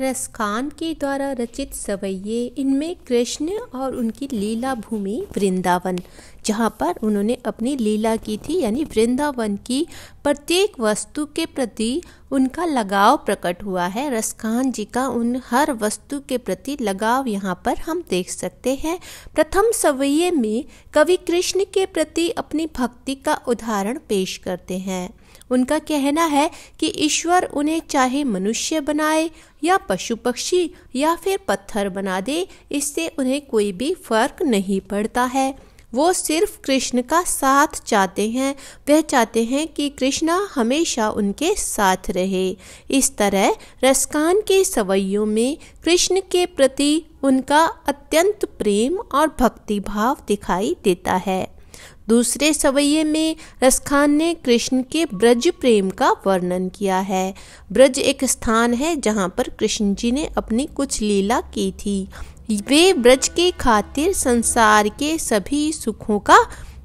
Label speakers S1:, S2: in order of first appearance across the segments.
S1: रसखान के द्वारा रचित सवैये इनमें कृष्ण और उनकी लीला भूमि वृंदावन जहाँ पर उन्होंने अपनी लीला की थी यानी वृंदावन की प्रत्येक वस्तु के प्रति उनका लगाव प्रकट हुआ है रसखान जी का उन हर वस्तु के प्रति लगाव यहाँ पर हम देख सकते हैं प्रथम सवैये में कवि कृष्ण के प्रति अपनी भक्ति का उदाहरण पेश करते हैं उनका कहना है कि ईश्वर उन्हें चाहे मनुष्य बनाए या पशु पक्षी या फिर पत्थर बना दे इससे उन्हें कोई भी फर्क नहीं पड़ता है वो सिर्फ कृष्ण का साथ चाहते हैं वह चाहते हैं कि कृष्णा हमेशा उनके साथ रहे इस तरह रसकान के सवैयों में कृष्ण के प्रति उनका अत्यंत प्रेम और भक्ति भाव दिखाई देता है दूसरे सवैये में रसखान ने कृष्ण के ब्रज प्रेम का वर्णन किया है ब्रज एक स्थान है जहाँ पर कृष्ण जी ने अपनी कुछ लीला की थी वे ब्रज के खातिर संसार के सभी सुखों का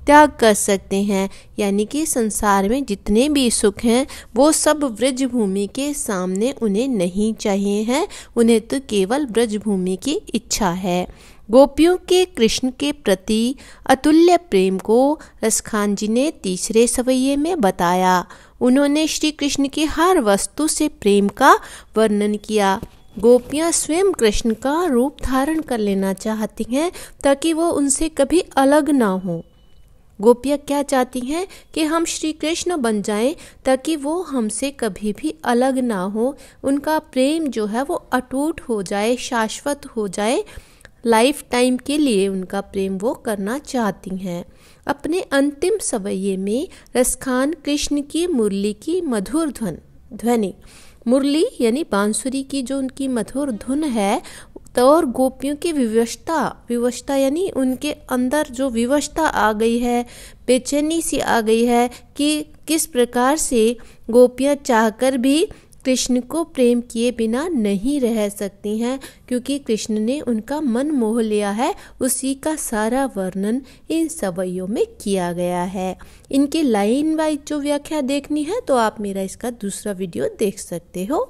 S1: त्याग कर सकते हैं यानी कि संसार में जितने भी सुख हैं वो सब ब्रज भूमि के सामने उन्हें नहीं चाहिए हैं उन्हें तो केवल ब्रज भूमि की इच्छा है गोपियों के कृष्ण के प्रति अतुल्य प्रेम को रसखान जी ने तीसरे सवैये में बताया उन्होंने श्री कृष्ण की हर वस्तु से प्रेम का वर्णन किया गोपियाँ स्वयं कृष्ण का रूप धारण कर लेना चाहती हैं ताकि वो उनसे कभी अलग ना हो गोपियाँ क्या चाहती हैं कि हम श्री कृष्ण बन जाएं ताकि वो हमसे कभी भी अलग ना हो उनका प्रेम जो है वो अटूट हो जाए शाश्वत हो जाए लाइफ टाइम के लिए उनका प्रेम वो करना चाहती हैं अपने अंतिम सवैये में रसखान कृष्ण की मुरली की मधुर ध्वन ध्वनि मुरली यानी बांसुरी की जो उनकी मधुर धुन है तो और गोपियों की विवशता विवशता यानी उनके अंदर जो विवशता आ गई है बेचैनी सी आ गई है कि किस प्रकार से गोपियाँ चाहकर भी कृष्ण को प्रेम किए बिना नहीं रह सकती हैं क्योंकि कृष्ण ने उनका मन मोह लिया है उसी का सारा वर्णन इन सवैयों में किया गया है इनके लाइन वाइज जो व्याख्या देखनी है तो आप मेरा इसका दूसरा वीडियो देख सकते हो